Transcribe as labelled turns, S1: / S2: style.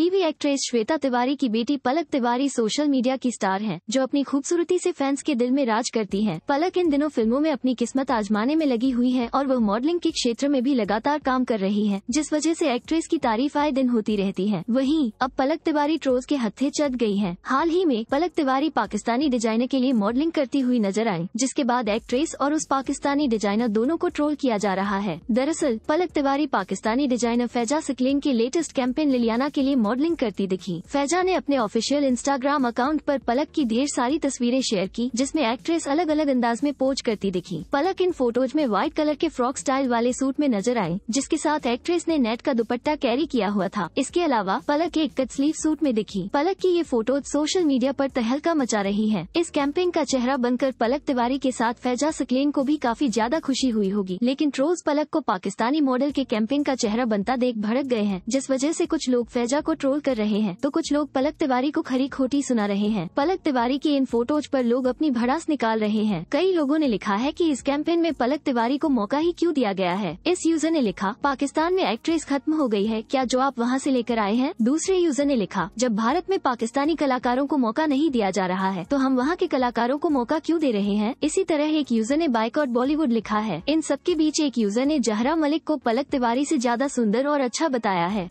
S1: TV actress Shweta Tiwari की बेटी Palak Tiwari social media की स्टार हैं, जो अपनी खूबसूरती से फैंस के दिल में राज करती हैं। पलक इन दिनों फिल्मों में अपनी किस्मत आजमाने में लगी हुई है और वह मॉडलिंग के क्षेत्र में भी लगातार काम कर रही है जिस वजह से एक्ट्रेस की तारीफ आए दिन होती रहती है वही अब पलक तिवारी ट्रोज के हथे चल गयी है हाल ही में पलक तिवारी पाकिस्तानी डिजाइनर के लिए मॉडलिंग करती हुई नजर आई जिसके बाद एक्ट्रेस और उस पाकिस्तानी डिजाइनर दोनों को ट्रोल किया जा रहा है दरअसल पलक तिवारी पाकिस्तानी डिजाइनर फैजा सिकलिन के लेटेस्ट कैंपेन लिलियाना के लिए मॉडलिंग करती दिखी फैजा ने अपने ऑफिशियल इंस्टाग्राम अकाउंट पर पलक की ढेर सारी तस्वीरें शेयर की जिसमें एक्ट्रेस अलग अलग अंदाज में पोज करती दिखी पलक इन फोटोज में व्हाइट कलर के फ्रॉक स्टाइल वाले सूट में नजर आए जिसके साथ एक्ट्रेस ने नेट का दुपट्टा कैरी किया हुआ था इसके अलावा पलक एक कट स्लीव सूट में दिखी पलक की ये फोटोज सोशल मीडिया आरोप तहलका मचा रही है इस कैंपिंग का चेहरा बनकर पलक तिवारी के साथ फैजा सकलेन को भी काफी ज्यादा खुशी हुई होगी लेकिन ट्रोज पलक को पाकिस्तानी मॉडल के कैंपिंग का चेहरा बनता देख भड़क गए हैं जिस वजह से कुछ लोग फैजा को ट्रोल कर रहे हैं तो कुछ लोग पलक तिवारी को खरी खोटी सुना रहे हैं पलक तिवारी की इन फोटोज पर लोग अपनी भड़ास निकाल रहे हैं कई लोगों ने लिखा है कि इस कैंपेन में पलक तिवारी को मौका ही क्यों दिया गया है इस यूजर ने लिखा पाकिस्तान में एक्ट्रेस खत्म हो गयी है क्या जो आप वहाँ ऐसी लेकर आए हैं दूसरे यूजर ने लिखा जब भारत में पाकिस्तानी कलाकारों को मौका नहीं दिया जा रहा है तो हम वहाँ के कलाकारों को मौका क्यूँ दे रहे हैं इसी तरह एक यूजर ने और बॉलीवुड लिखा है इन सबके बीच एक यूजर ने जहरा मलिक को पलक तिवारी ऐसी ज्यादा सुंदर और अच्छा बताया है